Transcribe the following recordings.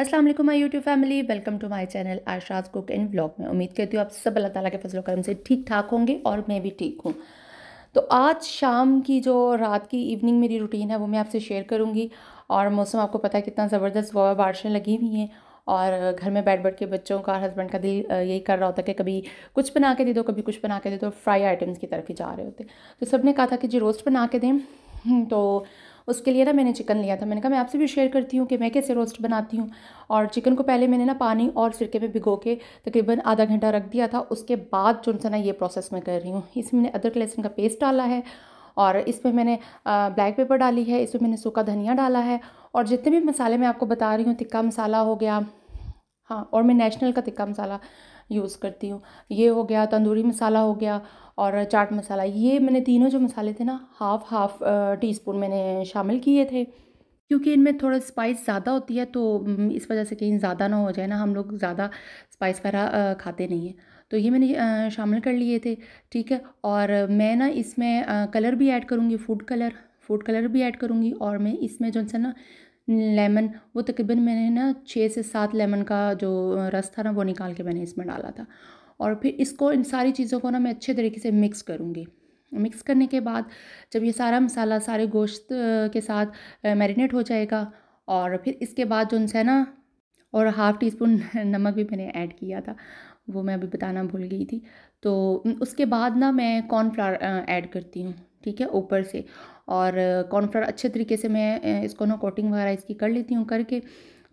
अस्सलाम वालेकुम my YouTube family welcome to my channel Asha's cook and blog में उम्मीद करती हूँ आप सब अल्लाह ताला के फजल करम से ठीक ठाक होंगे और मैं भी ठीक हूँ तो आज शाम की जो रात की इवनिंग मेरी रूटीन है वो मैं आपसे शेयर करूँगी और मौसम आपको पता है कितना ज़बरदस्त हुआ बारिशें लगी हुई हैं और घर में बैठ बैठ के बच्चों का हस्बैंड का दिल यही कर रहा होता है कि कभी कुछ बना के दे दो कभी कुछ बना के दे दो फ्राई आइटम्स की तरफ ही जा रहे होते तो सब ने कहा था कि जी रोस्ट बना के दें तो उसके लिए ना मैंने चिकन लिया था मैंने कहा मैं आपसे भी शेयर करती हूँ कि मैं कैसे रोस्ट बनाती हूँ और चिकन को पहले मैंने ना पानी और सिरके में भिगो के तकरीबन आधा घंटा रख दिया था उसके बाद जो सा ना ये प्रोसेस मैं कर रही हूँ इसमें मैंने अदरक लहसुन का पेस्ट डाला है और इसमें मैंने ब्लैक पेपर डाली है इसमें मैंने सूखा धनिया डाला है और जितने भी मसाले मैं आपको बता रही हूँ तिक्का मसाला हो गया हाँ और मैं नेशनल का तिक्का मसाला यूज़ करती हूँ ये हो गया तंदूरी मसाला हो गया और चाट मसाला ये मैंने तीनों जो मसाले थे ना हाफ़ हाफ़ टी स्पून मैंने शामिल किए थे क्योंकि इनमें थोड़ा स्पाइस ज़्यादा होती है तो हम्म, इस वजह से कहीं ज़्यादा ना हो जाए ना हम लोग ज़्यादा स्पाइस वगैरह खाते नहीं हैं तो ये मैंने शामिल कर लिए थे ठीक है और मैं ना इसमें कलर भी ऐड करूँगी फूड कलर फूड कलर भी ऐड करूँगी और मैं इसमें जो ना लेमन वो तकरीबन मैंने ना छः से सात लेमन का जो रस था ना वो निकाल के मैंने इसमें डाला था और फिर इसको इन सारी चीज़ों को ना मैं अच्छे तरीके से मिक्स करूँगी मिक्स करने के बाद जब ये सारा मसाला सारे गोश्त के साथ मैरिनेट हो जाएगा और फिर इसके बाद जो उनसे ना और हाफ़ टी स्पून नमक भी मैंने ऐड किया था वो मैं अभी बताना भूल गई थी तो उसके बाद ना मैं कॉर्नफ्लावर ऐड करती हूँ ठीक है ऊपर से और कॉर्नफ्लावर अच्छे तरीके से मैं इसको ना कोटिंग वगैरह इसकी कर लेती हूँ करके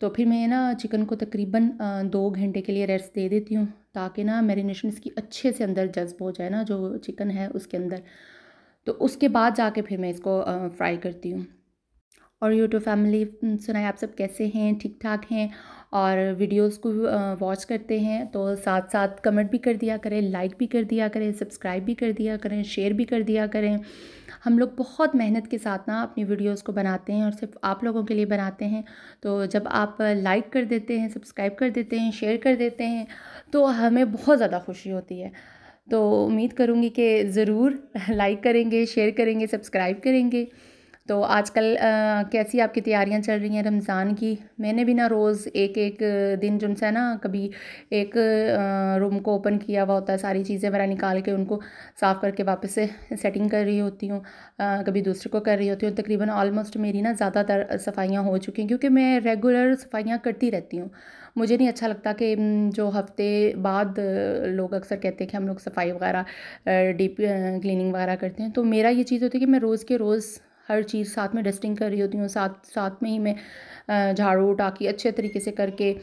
तो फिर मैं ना चिकन को तकरीबन दो घंटे के लिए रेस्ट दे देती हूँ ताकि ना मेरीनेशन इसकी अच्छे से अंदर जज्ब हो जाए ना जो चिकन है उसके अंदर तो उसके बाद जाके फिर मैं इसको फ्राई करती हूँ और यूट्यूब फैमिली सुनाए आप सब कैसे हैं ठीक ठाक हैं और वीडियोस को वॉच करते हैं तो साथ साथ कमेंट भी कर दिया करें लाइक भी कर दिया करें सब्सक्राइब भी कर दिया करें शेयर भी कर दिया करें हम लोग बहुत मेहनत के साथ ना अपनी वीडियोस को बनाते हैं और सिर्फ आप लोगों के लिए बनाते हैं तो जब आप लाइक कर देते हैं सब्सक्राइब कर देते हैं शेयर कर देते हैं तो हमें बहुत ज़्यादा खुशी होती है तो उम्मीद करूँगी कि ज़रूर लाइक करेंगे शेयर करेंगे सब्सक्राइब करेंगे तो आजकल कैसी आपकी तैयारियां चल रही हैं रमज़ान की मैंने भी ना रोज़ एक एक दिन जो है ना कभी एक रूम को ओपन किया हुआ होता है सारी चीज़ें वगैरह निकाल के उनको साफ़ करके वापस से सेटिंग कर रही होती हूँ कभी दूसरे को कर रही होती हूँ तकरीबन ऑलमोस्ट मेरी ना ज़्यादातर सफाइयाँ हो चुकी हैं क्योंकि मैं रेगुलर सफाइयाँ करती रहती हूँ मुझे नहीं अच्छा लगता कि जो हफ्ते बाद लोग अक्सर कहते हैं कि हम लोग सफाई वगैरह डीप क्लीनिंग वगैरह करते हैं तो मेरा ये चीज़ होती है कि मैं रोज़ के रोज़ हर चीज़ साथ में डस्टिंग कर रही होती हूँ साथ साथ में ही मैं झाड़ू के अच्छे तरीके से करके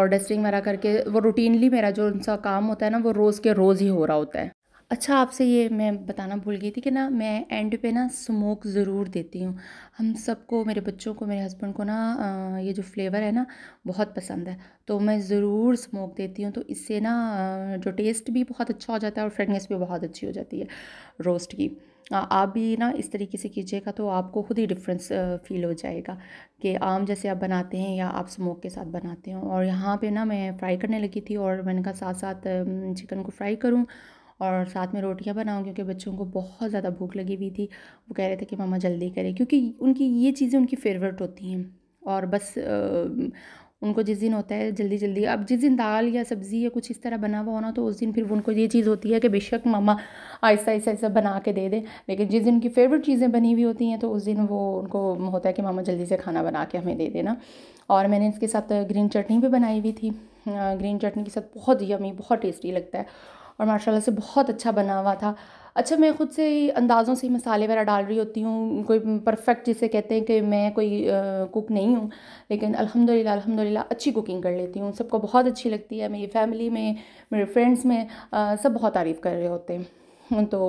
और डस्टिंग वगैरह करके वो रूटीनली मेरा जो उनका काम होता है ना वो रोज़ के रोज़ ही हो रहा होता है अच्छा आपसे ये मैं बताना भूल गई थी कि ना मैं एंड पे ना स्मोक ज़रूर देती हूँ हम सबको मेरे बच्चों को मेरे हस्बैंड को ना ये जो फ्लेवर है ना बहुत पसंद है तो मैं ज़रूर स्मोक देती हूँ तो इससे ना जो टेस्ट भी बहुत अच्छा हो जाता है और फ्रेगनेस भी बहुत अच्छी हो जाती है रोस्ट की आप भी ना इस तरीके से कीजिएगा तो आपको खुद ही डिफरेंस फील हो जाएगा कि आम जैसे आप बनाते हैं या आप स्मोक के साथ बनाते हो और यहाँ पे ना मैं फ्राई करने लगी थी और मैंने कहा साथ साथ चिकन को फ्राई करूँ और साथ में रोटियां बनाऊँ क्योंकि बच्चों को बहुत ज़्यादा भूख लगी हुई थी वो कह रहे थे कि मामा जल्दी करें क्योंकि उनकी ये चीज़ें उनकी फेवरेट होती हैं और बस उनको जिस दिन होता है जल्दी जल्दी अब जिस दिन दाल या सब्ज़ी या कुछ इस तरह बना हुआ होना तो उस दिन फिर उनको ये चीज़ होती है कि बेशक मामा आहिस्ता आहिस्ता आहिस्ता बना के दे दें लेकिन जिस दिन की फेवरेट चीज़ें बनी हुई होती हैं तो उस दिन वो उनको होता है कि मामा जल्दी से खाना बना के हमें दे देना और मैंने इसके साथ ग्रीन चटनी भी बनाई हुई थी ग्रीन चटनी के साथ बहुत ही यमी बहुत टेस्टी लगता है और माशाल्लाह से बहुत अच्छा बना हुआ था अच्छा मैं ख़ुद से ही अंदाज़ों से ही मसाले वगैरह डाल रही होती हूँ कोई परफेक्ट जिसे कहते हैं कि मैं कोई कुक नहीं हूँ लेकिन अल्हम्दुलिल्लाह अल्हम्दुलिल्लाह अच्छी कुकिंग कर लेती हूँ सबको बहुत अच्छी लगती है मेरी फैमिली में मेरे फ्रेंड्स में आ, सब बहुत तारीफ़ कर रहे होते हैं तो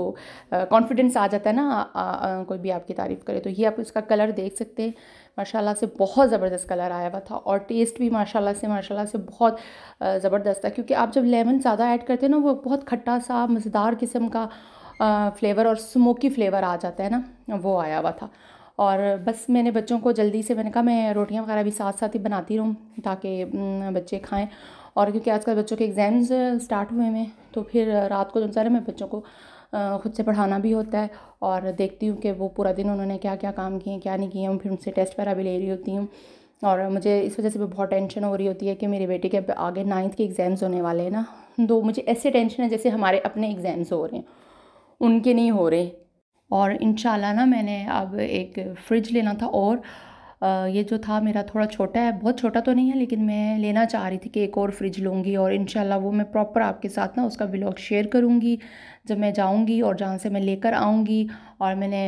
कॉन्फिडेंस आ जाता है ना आ, आ, कोई भी आपकी तारीफ़ करे तो ये आप इसका कलर देख सकते हैं माशाल्लाह से बहुत ज़बरदस्त कलर आया हुआ था और टेस्ट भी माशाल्लाह से माशाल्लाह से बहुत ज़बरदस्त था क्योंकि आप जब लेमन ज़्यादा ऐड करते हैं ना वो बहुत खट्टा सा मज़ेदार किस्म का फ्लेवर और स्मोकी फ्लेवर आ जाता है ना वो आया हुआ था और बस मैंने बच्चों को जल्दी से मैंने कहा मैं रोटियां वगैरह भी साथ साथ ही बनाती रहूँ ताकि बच्चे खाएं और क्योंकि आजकल बच्चों के एग्ज़ाम्स स्टार्ट हुए हैं तो फिर रात को जो तो सारे मैं बच्चों को ख़ुद से पढ़ाना भी होता है और देखती हूँ कि वो पूरा दिन उन्होंने क्या क्या काम किए क्या नहीं किए हूँ फिर उनसे टेस्ट वगैरह भी ले रही होती हूँ और मुझे इस वजह से भी बहुत टेंशन हो रही होती है कि मेरे बेटे के आगे नाइन्थ के एग्ज़ाम्स होने वाले हैं ना तो मुझे ऐसे टेंशन है जैसे हमारे अपने एग्ज़ाम्स हो रहे हैं उनके नहीं हो रहे और इन ना मैंने अब एक फ्रिज लेना था और ये जो था मेरा थोड़ा छोटा है बहुत छोटा तो नहीं है लेकिन मैं लेना चाह रही थी कि एक और फ्रिज लूँगी और इन वो मैं प्रॉपर आपके साथ ना उसका ब्लॉग शेयर करूँगी जब मैं जाऊँगी और जहाँ से मैं लेकर आऊँगी और मैंने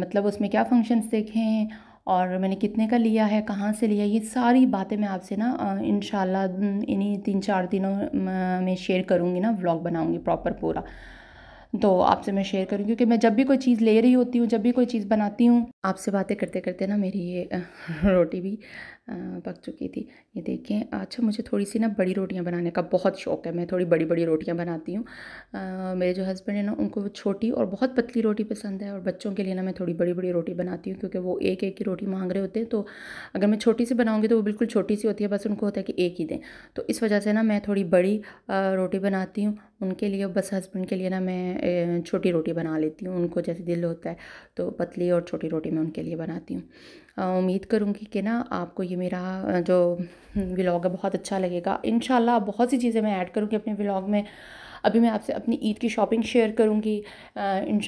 मतलब उसमें क्या फंक्शंस देखे हैं और मैंने कितने का लिया है कहाँ से लिया ये सारी बातें मैं आपसे ना इन इन्हीं तीन चार दिनों में शेयर करूँगी ना ब्लॉग बनाऊँगी प्रॉपर पूरा तो आपसे मैं शेयर करूँ क्योंकि मैं जब भी कोई चीज़ ले रही होती हूँ जब भी कोई चीज़ बनाती हूँ आपसे बातें करते करते ना मेरी ये रोटी भी पक चुकी थी ये देखें अच्छा मुझे थोड़ी सी ना बड़ी रोटियाँ बनाने का बहुत शौक है मैं थोड़ी बड़ी बड़ी रोटियाँ बनाती हूँ मेरे जो हस्बैंड है ना उनको छोटी और बहुत पतली रोटी पसंद है और बच्चों के लिए ना मैं थोड़ी बड़ी बड़ी रोटी बनाती हूँ क्योंकि वो एक एक की रोटी मांग रहे होते हैं तो अगर मैं छोटी सी बनाऊँगी तो वो बिल्कुल छोटी सी होती है बस उनको होता है कि एक ही दें तो इस वजह से ना मैं थोड़ी बड़ी रोटी बनाती हूँ उनके लिए बस हस्बैंड के लिए ना मैं छोटी रोटी बना लेती हूँ उनको जैसे दिल होता है तो पतली और छोटी रोटी मैं उनके लिए बनाती हूँ उम्मीद करूँगी कि ना आपको ये मेरा जो व्लॉग है बहुत अच्छा लगेगा इन बहुत सी चीज़ें मैं ऐड करूँगी अपने व्लॉग में अभी मैं आपसे अपनी ईद की शॉपिंग शेयर करूँगी इन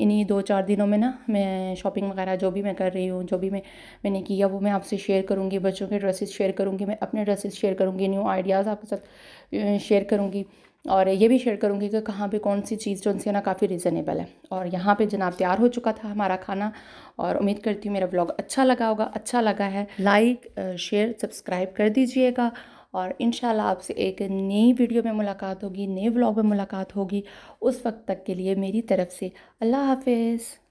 इन्हीं दो चार दिनों में ना मैं शॉपिंग वगैरह जो भी मैं कर रही हूँ जो भी मैं मैंने किया वो मैं आपसे शेयर करूँगी बच्चों के ड्रेसेस शेयर करूँगी मैं अपने ड्रेसेस शेयर करूँगी न्यू आइडियाज़ आपके साथ शेयर करूँगी और ये भी शेयर करूँगी कि कहाँ पे कौन सी चीज़ जो उनसे ना काफ़ी रिज़नेबल है और यहाँ पे जनाब तैयार हो चुका था हमारा खाना और उम्मीद करती हूँ मेरा ब्लॉग अच्छा लगा होगा अच्छा लगा है लाइक शेयर सब्सक्राइब कर दीजिएगा और इन आपसे एक नई वीडियो में मुलाकात होगी नए ब्लॉग में मुलाकात होगी उस वक्त तक के लिए मेरी तरफ़ से अल्लाह हाफिज़